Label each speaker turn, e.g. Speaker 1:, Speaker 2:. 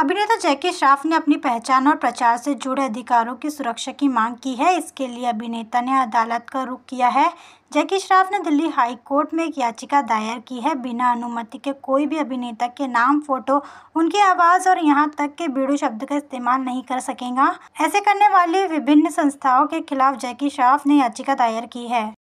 Speaker 1: अभिनेता जैकी श्राफ ने अपनी पहचान और प्रचार से जुड़े अधिकारों की सुरक्षा की मांग की है इसके लिए अभिनेता ने अदालत का रुख किया है जैकी श्राफ ने दिल्ली हाई कोर्ट में एक याचिका दायर की है बिना अनुमति के कोई भी अभिनेता के नाम फोटो उनकी आवाज़ और यहां तक के बीड़ू शब्द का इस्तेमाल नहीं कर सकेगा ऐसे करने वाली विभिन्न संस्थाओं के खिलाफ जैकी श्राफ ने याचिका दायर की है